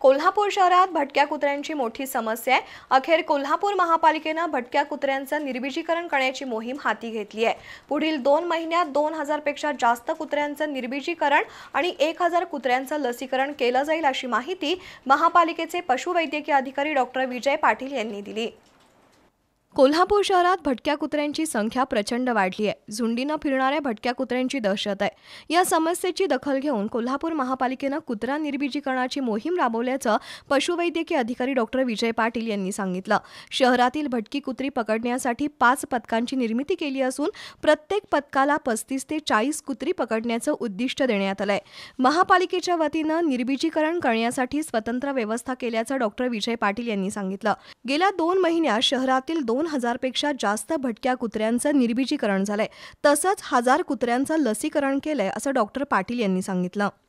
कोल्हापूर शहरात भटक्या कुत्र्यांची मोठी समस्या आहे अखेर कोल्हापूर महापालिकेनं भटक्या कुत्र्यांचं निर्बीजीकरण करण्याची मोहीम हाती घेतली आहे पुढील दोन महिन्यात दोन हजारपेक्षा जास्त कुत्र्यांचं निर्बीजीकरण आणि एक हजार कुत्र्यांचं लसीकरण केलं जाईल अशी माहिती महापालिकेचे पशुवैद्यकीय अधिकारी डॉक्टर विजय पाटील यांनी दिली कोल्हापूर शहरात भटक्या कुत्र्यांची संख्या प्रचंड वाढली आहे झुंडीनं फिरणाऱ्या भटक्या कुत्र्यांची दहशत आहे या समस्येची दखल घेऊन कोल्हापूर महापालिकेनं कुत्रा निर्बीजीकरणाची मोहीम राबवल्याचं पशुवैद्यकीय अधिकारी डॉक्टर विजय पाटील यांनी सांगितलं शहरातील भटकी कुत्री पकडण्यासाठी पाच पथकांची निर्मिती केली असून प्रत्येक पथकाला पस्तीस ते चाळीस कुत्री पकडण्याचं उद्दिष्ट देण्यात आलंय महापालिकेच्या वतीनं निर्बीजीकरण करण्यासाठी स्वतंत्र व्यवस्था केल्याचं डॉक्टर विजय पाटील यांनी सांगितलं गेल्या दोन महिन्यात शहरातील दोन दोन हजारपेक्षा जास्त भटक्या कुत्र्यांचं निर्बीजीकरण झालंय तसंच हजार कुत्र्यांचं लसीकरण केलंय असं डॉक्टर पाटील यांनी सांगितलं